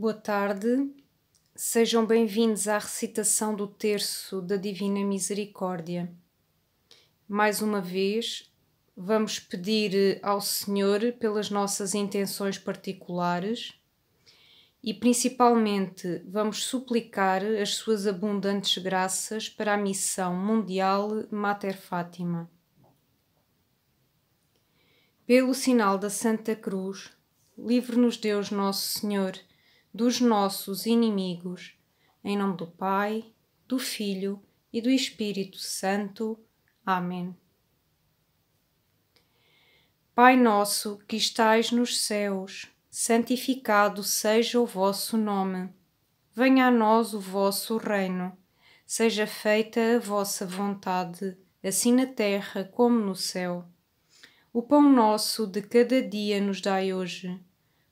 Boa tarde, sejam bem-vindos à recitação do terço da Divina Misericórdia. Mais uma vez, vamos pedir eh, ao Senhor pelas nossas intenções particulares e principalmente vamos suplicar as suas abundantes graças para a missão mundial Mater Fátima. Pelo sinal da Santa Cruz, livre-nos Deus Nosso Senhor dos nossos inimigos, em nome do Pai, do Filho e do Espírito Santo. Amém. Pai nosso que estais nos céus, santificado seja o vosso nome. Venha a nós o vosso reino. Seja feita a vossa vontade, assim na terra como no céu. O pão nosso de cada dia nos dai hoje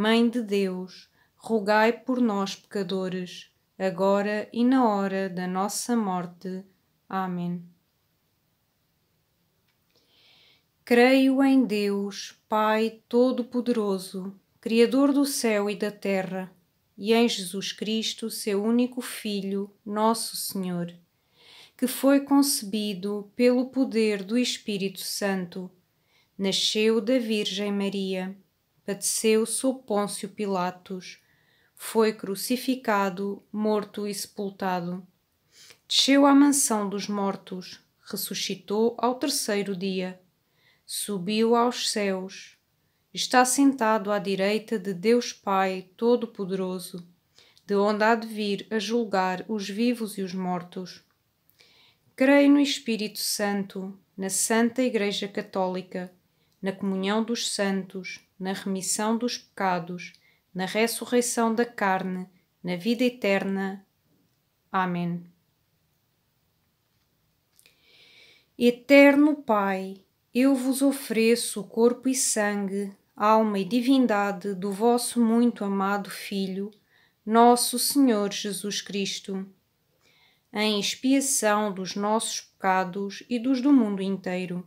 Mãe de Deus, rogai por nós, pecadores, agora e na hora da nossa morte. Amém. Creio em Deus, Pai Todo-Poderoso, Criador do céu e da terra, e em Jesus Cristo, seu único Filho, nosso Senhor, que foi concebido pelo poder do Espírito Santo, nasceu da Virgem Maria padeceu sob Pôncio Pilatos, foi crucificado, morto e sepultado. Desceu à mansão dos mortos, ressuscitou ao terceiro dia, subiu aos céus, está sentado à direita de Deus Pai Todo-Poderoso, de onde há de vir a julgar os vivos e os mortos. Creio no Espírito Santo, na Santa Igreja Católica na comunhão dos santos, na remissão dos pecados, na ressurreição da carne, na vida eterna. Amém. Eterno Pai, eu vos ofereço o corpo e sangue, alma e divindade do vosso muito amado Filho, nosso Senhor Jesus Cristo, em expiação dos nossos pecados e dos do mundo inteiro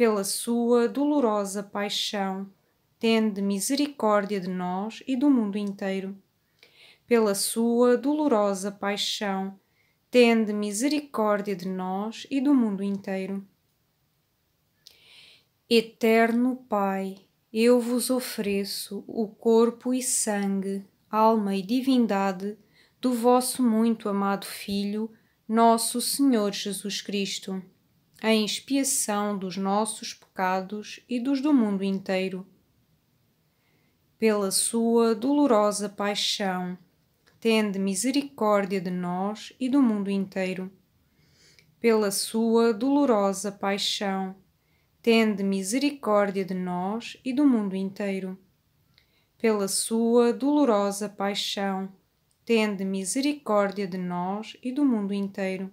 pela sua dolorosa paixão, tende misericórdia de nós e do mundo inteiro. Pela sua dolorosa paixão, tende misericórdia de nós e do mundo inteiro. Eterno Pai, eu vos ofereço o corpo e sangue, alma e divindade do vosso muito amado Filho, nosso Senhor Jesus Cristo em expiação dos nossos pecados e dos do mundo inteiro. Pela sua dolorosa paixão, tende misericórdia de nós e do mundo inteiro. Pela sua dolorosa paixão, tende misericórdia de nós e do mundo inteiro. Pela sua dolorosa paixão, tende misericórdia de nós e do mundo inteiro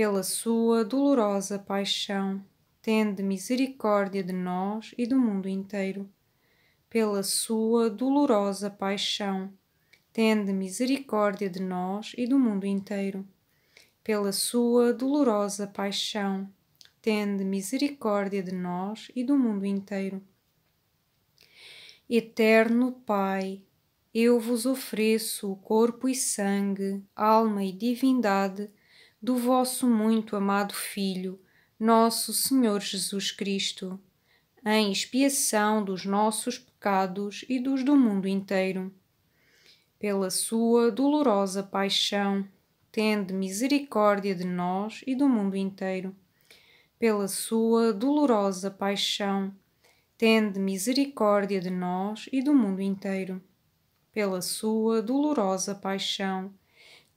pela sua dolorosa paixão, tende misericórdia de nós e do mundo inteiro. Pela sua dolorosa paixão, tende misericórdia de nós e do mundo inteiro. Pela sua dolorosa paixão, tende misericórdia de nós e do mundo inteiro. Eterno Pai, eu vos ofereço o corpo e sangue, alma e divindade do vosso muito amado Filho, nosso Senhor Jesus Cristo, em expiação dos nossos pecados e dos do mundo inteiro. Pela sua dolorosa paixão, tende misericórdia de nós e do mundo inteiro. Pela sua dolorosa paixão, tende misericórdia de nós e do mundo inteiro. Pela sua dolorosa paixão,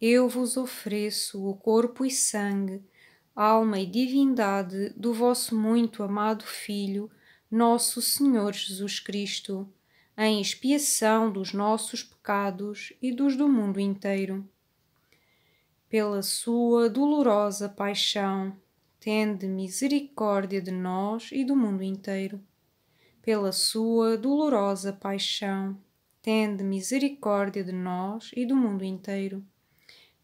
eu vos ofereço o corpo e sangue, alma e divindade do vosso muito amado Filho, nosso Senhor Jesus Cristo, em expiação dos nossos pecados e dos do mundo inteiro. Pela sua dolorosa paixão, tende misericórdia de nós e do mundo inteiro. Pela sua dolorosa paixão, tende misericórdia de nós e do mundo inteiro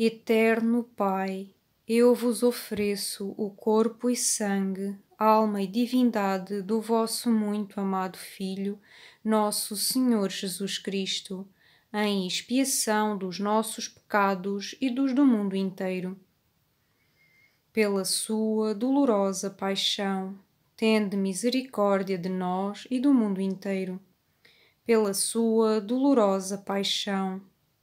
Eterno Pai, eu vos ofereço o corpo e sangue, alma e divindade do vosso muito amado Filho, nosso Senhor Jesus Cristo, em expiação dos nossos pecados e dos do mundo inteiro. Pela sua dolorosa paixão, tende misericórdia de nós e do mundo inteiro. Pela sua dolorosa paixão,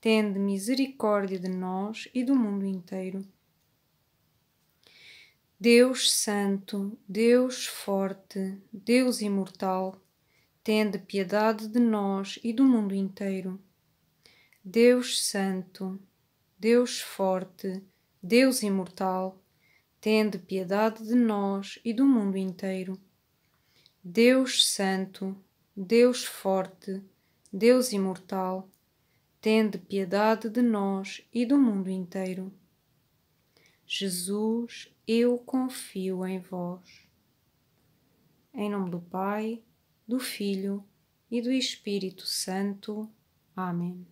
tende misericórdia de nós e do mundo inteiro. Deus Santo, Deus Forte, Deus Imortal, tende piedade de nós e do mundo inteiro. Deus Santo, Deus Forte, Deus Imortal, tende piedade de nós e do mundo inteiro. Deus Santo, Deus Forte, Deus Imortal, tende piedade de nós e do mundo inteiro. Jesus, eu confio em vós. Em nome do Pai, do Filho e do Espírito Santo. Amém.